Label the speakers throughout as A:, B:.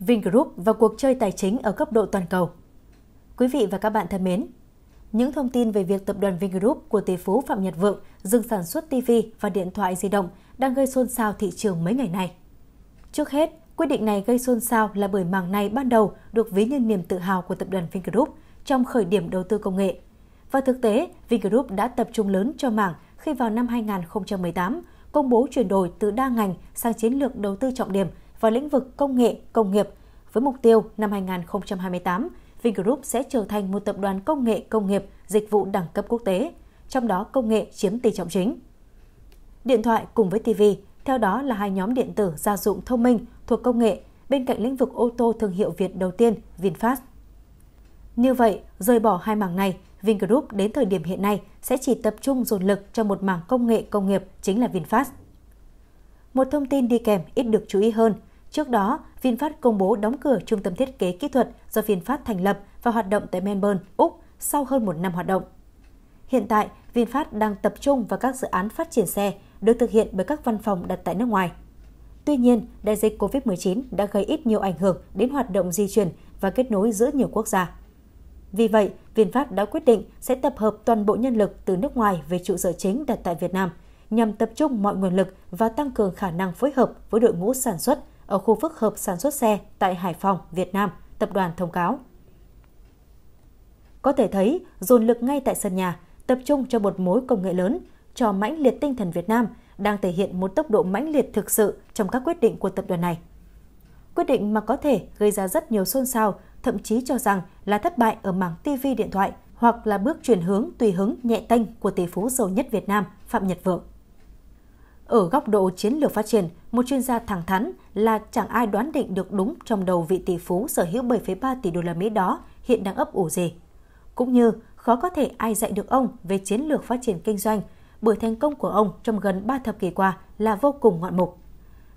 A: Vingroup và cuộc chơi tài chính ở cấp độ toàn cầu. Quý vị và các bạn thân mến, những thông tin về việc tập đoàn Vingroup của tỷ phú Phạm Nhật Vượng dừng sản xuất TV và điện thoại di động đang gây xôn xao thị trường mấy ngày nay. Trước hết, quyết định này gây xôn xao là bởi mảng này ban đầu được ví như niềm tự hào của tập đoàn Vingroup trong khởi điểm đầu tư công nghệ. Và thực tế, Vingroup đã tập trung lớn cho mảng khi vào năm 2018 công bố chuyển đổi từ đa ngành sang chiến lược đầu tư trọng điểm và lĩnh vực công nghệ, công nghiệp. Với mục tiêu năm 2028, Vingroup sẽ trở thành một tập đoàn công nghệ công nghiệp dịch vụ đẳng cấp quốc tế, trong đó công nghệ chiếm tỷ trọng chính. Điện thoại cùng với TV, theo đó là hai nhóm điện tử gia dụng thông minh thuộc công nghệ bên cạnh lĩnh vực ô tô thương hiệu Việt đầu tiên VinFast. Như vậy, rời bỏ hai mảng này, Vingroup đến thời điểm hiện nay sẽ chỉ tập trung dồn lực cho một mảng công nghệ công nghiệp chính là VinFast. Một thông tin đi kèm ít được chú ý hơn Trước đó, VinFast công bố đóng cửa trung tâm thiết kế kỹ thuật do VinFast thành lập và hoạt động tại Melbourne, Úc sau hơn một năm hoạt động. Hiện tại, VinFast đang tập trung vào các dự án phát triển xe được thực hiện bởi các văn phòng đặt tại nước ngoài. Tuy nhiên, đại dịch COVID-19 đã gây ít nhiều ảnh hưởng đến hoạt động di chuyển và kết nối giữa nhiều quốc gia. Vì vậy, VinFast đã quyết định sẽ tập hợp toàn bộ nhân lực từ nước ngoài về trụ sở chính đặt tại Việt Nam, nhằm tập trung mọi nguồn lực và tăng cường khả năng phối hợp với đội ngũ sản xuất ở khu phức hợp sản xuất xe tại Hải Phòng, Việt Nam, tập đoàn thông cáo. Có thể thấy, dồn lực ngay tại sân nhà, tập trung cho một mối công nghệ lớn, cho mãnh liệt tinh thần Việt Nam đang thể hiện một tốc độ mãnh liệt thực sự trong các quyết định của tập đoàn này. Quyết định mà có thể gây ra rất nhiều xôn xao, thậm chí cho rằng là thất bại ở mảng TV điện thoại hoặc là bước chuyển hướng tùy hứng nhẹ tênh của tỷ phú giàu nhất Việt Nam Phạm Nhật Vượng. Ở góc độ chiến lược phát triển, một chuyên gia thẳng thắn là chẳng ai đoán định được đúng trong đầu vị tỷ phú sở hữu 7,3 tỷ đô la Mỹ đó hiện đang ấp ủ gì. Cũng như khó có thể ai dạy được ông về chiến lược phát triển kinh doanh, bởi thành công của ông trong gần 3 thập kỷ qua là vô cùng ngoạn mục.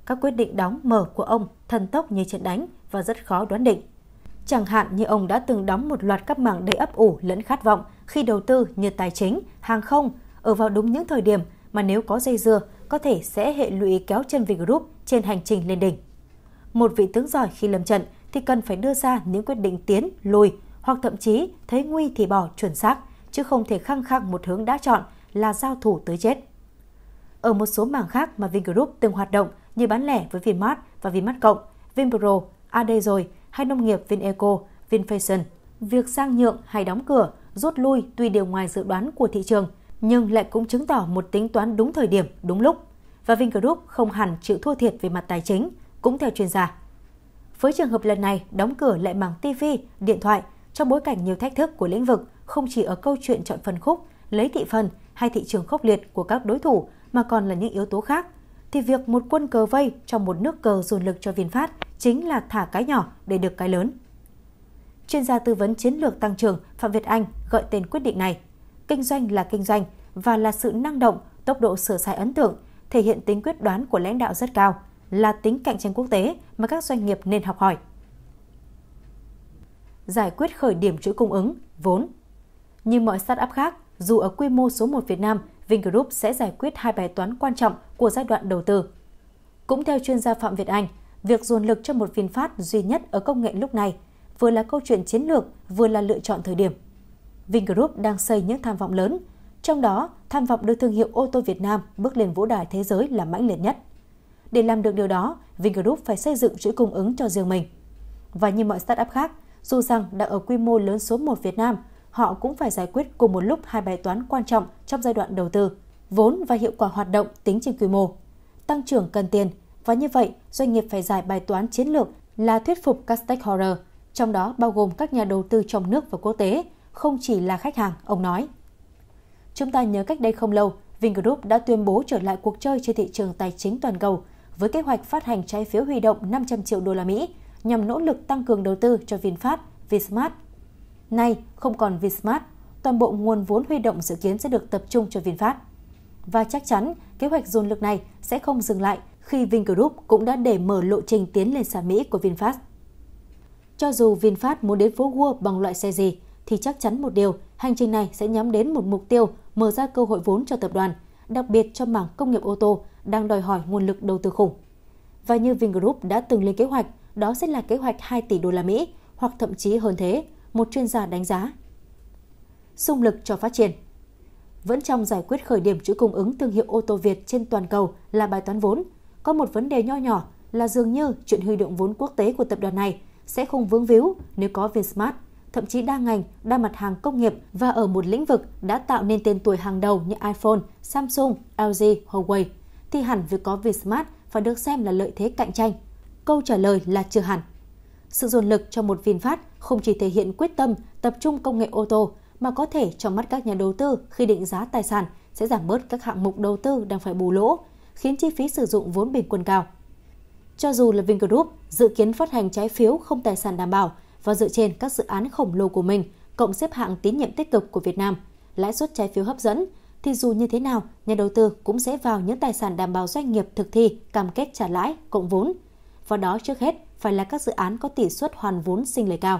A: Các quyết định đóng mở của ông thần tốc như trận đánh và rất khó đoán định. Chẳng hạn như ông đã từng đóng một loạt các mảng đầy ấp ủ lẫn khát vọng khi đầu tư như tài chính, hàng không, ở vào đúng những thời điểm mà nếu có dây dưa có thể sẽ hệ lụy kéo chân Vingroup trên hành trình lên đỉnh. Một vị tướng giỏi khi lâm trận thì cần phải đưa ra những quyết định tiến, lùi hoặc thậm chí thấy nguy thì bỏ chuẩn xác, chứ không thể khăng khăng một hướng đã chọn là giao thủ tới chết. Ở một số mảng khác mà Vingroup từng hoạt động như bán lẻ với Vinmart và Vinmart Cộng, Vinpro, AD rồi hay nông nghiệp Vineco, Vinfashion, việc sang nhượng hay đóng cửa, rút lui tuy điều ngoài dự đoán của thị trường – nhưng lại cũng chứng tỏ một tính toán đúng thời điểm, đúng lúc. Và Vingroup không hẳn chịu thua thiệt về mặt tài chính, cũng theo chuyên gia. Với trường hợp lần này, đóng cửa lại bằng TV, điện thoại, trong bối cảnh nhiều thách thức của lĩnh vực không chỉ ở câu chuyện chọn phân khúc, lấy thị phần hay thị trường khốc liệt của các đối thủ mà còn là những yếu tố khác, thì việc một quân cờ vây trong một nước cờ dồn lực cho VinFast chính là thả cái nhỏ để được cái lớn. Chuyên gia tư vấn chiến lược tăng trưởng Phạm Việt Anh gọi tên quyết định này kinh doanh là kinh doanh và là sự năng động, tốc độ sửa sai ấn tượng, thể hiện tính quyết đoán của lãnh đạo rất cao, là tính cạnh tranh quốc tế mà các doanh nghiệp nên học hỏi. Giải quyết khởi điểm chuỗi cung ứng, vốn. Như mọi startup khác, dù ở quy mô số 1 Việt Nam, Vingroup sẽ giải quyết hai bài toán quan trọng của giai đoạn đầu tư. Cũng theo chuyên gia Phạm Việt Anh, việc dồn lực cho một VinFast duy nhất ở công nghệ lúc này vừa là câu chuyện chiến lược, vừa là lựa chọn thời điểm. Vingroup đang xây những tham vọng lớn, trong đó tham vọng đưa thương hiệu ô tô Việt Nam bước lên vũ đài thế giới là mãnh liệt nhất. Để làm được điều đó, Vingroup phải xây dựng chuỗi cung ứng cho riêng mình. Và như mọi startup khác, dù rằng đã ở quy mô lớn số 1 Việt Nam, họ cũng phải giải quyết cùng một lúc hai bài toán quan trọng trong giai đoạn đầu tư, vốn và hiệu quả hoạt động tính trên quy mô. Tăng trưởng cần tiền, và như vậy doanh nghiệp phải giải bài toán chiến lược là thuyết phục các stakeholder, trong đó bao gồm các nhà đầu tư trong nước và quốc tế, không chỉ là khách hàng, ông nói. Chúng ta nhớ cách đây không lâu, Vingroup đã tuyên bố trở lại cuộc chơi trên thị trường tài chính toàn cầu với kế hoạch phát hành trái phiếu huy động 500 triệu đô la Mỹ nhằm nỗ lực tăng cường đầu tư cho VinFast, Vinsmart. Nay không còn Vinsmart, toàn bộ nguồn vốn huy động dự kiến sẽ được tập trung cho VinFast. Và chắc chắn kế hoạch dồn lực này sẽ không dừng lại khi Vingroup cũng đã để mở lộ trình tiến lên sàn Mỹ của VinFast. Cho dù VinFast muốn đến phố Wall bằng loại xe gì, thì chắc chắn một điều, hành trình này sẽ nhắm đến một mục tiêu mở ra cơ hội vốn cho tập đoàn, đặc biệt cho mảng công nghiệp ô tô đang đòi hỏi nguồn lực đầu tư khủng. Và như Vingroup đã từng lên kế hoạch, đó sẽ là kế hoạch 2 tỷ đô la Mỹ hoặc thậm chí hơn thế, một chuyên gia đánh giá. Xung lực cho phát triển Vẫn trong giải quyết khởi điểm chuỗi cung ứng thương hiệu ô tô Việt trên toàn cầu là bài toán vốn, có một vấn đề nho nhỏ là dường như chuyện huy động vốn quốc tế của tập đoàn này sẽ không vướng víu nếu có Vinsmart thậm chí đa ngành, đa mặt hàng công nghiệp và ở một lĩnh vực đã tạo nên tên tuổi hàng đầu như iPhone, Samsung, LG, Huawei, thì hẳn việc có Vinsmart phải được xem là lợi thế cạnh tranh. Câu trả lời là chưa hẳn. Sự dồn lực cho một VinFast không chỉ thể hiện quyết tâm tập trung công nghệ ô tô mà có thể trong mắt các nhà đầu tư khi định giá tài sản sẽ giảm bớt các hạng mục đầu tư đang phải bù lỗ, khiến chi phí sử dụng vốn bình quân cao. Cho dù là Vingroup dự kiến phát hành trái phiếu không tài sản đảm bảo và dựa trên các dự án khổng lồ của mình, cộng xếp hạng tín nhiệm tích cực của Việt Nam, lãi suất trái phiếu hấp dẫn, thì dù như thế nào, nhà đầu tư cũng sẽ vào những tài sản đảm bảo doanh nghiệp thực thi cam kết trả lãi, cộng vốn. Và đó trước hết phải là các dự án có tỷ suất hoàn vốn sinh lời cao.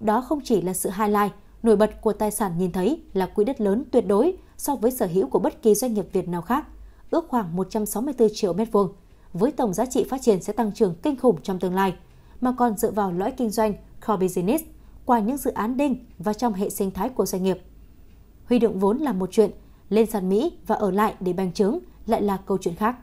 A: Đó không chỉ là sự highlight nổi bật của tài sản nhìn thấy là quỹ đất lớn tuyệt đối so với sở hữu của bất kỳ doanh nghiệp Việt nào khác, ước khoảng 164 triệu mét vuông, với tổng giá trị phát triển sẽ tăng trưởng kinh khủng trong tương lai, mà còn dựa vào lõi kinh doanh Core Business qua những dự án đinh và trong hệ sinh thái của doanh nghiệp. Huy động vốn là một chuyện, lên sàn Mỹ và ở lại để bành trướng lại là câu chuyện khác.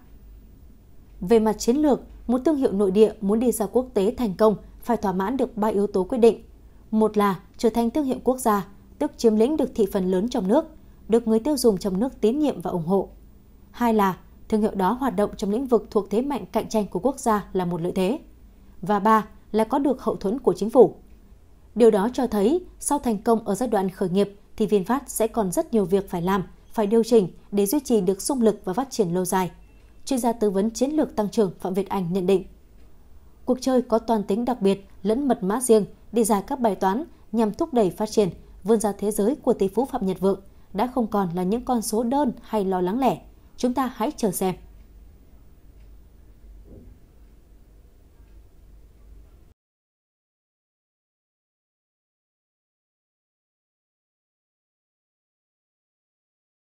A: Về mặt chiến lược, một thương hiệu nội địa muốn đi ra quốc tế thành công phải thỏa mãn được ba yếu tố quyết định. Một là trở thành thương hiệu quốc gia, tức chiếm lĩnh được thị phần lớn trong nước, được người tiêu dùng trong nước tín nhiệm và ủng hộ. Hai là thương hiệu đó hoạt động trong lĩnh vực thuộc thế mạnh cạnh tranh của quốc gia là một lợi thế. Và ba là có được hậu thuẫn của chính phủ. Điều đó cho thấy, sau thành công ở giai đoạn khởi nghiệp thì VinFast sẽ còn rất nhiều việc phải làm, phải điều chỉnh để duy trì được sung lực và phát triển lâu dài. Chuyên gia tư vấn chiến lược tăng trưởng Phạm Việt Anh nhận định. Cuộc chơi có toàn tính đặc biệt lẫn mật mã riêng để giải các bài toán nhằm thúc đẩy phát triển, vươn ra thế giới của tỷ phú Phạm Nhật Vượng đã không còn là những con số đơn hay lo lắng lẻ. Chúng ta hãy chờ xem.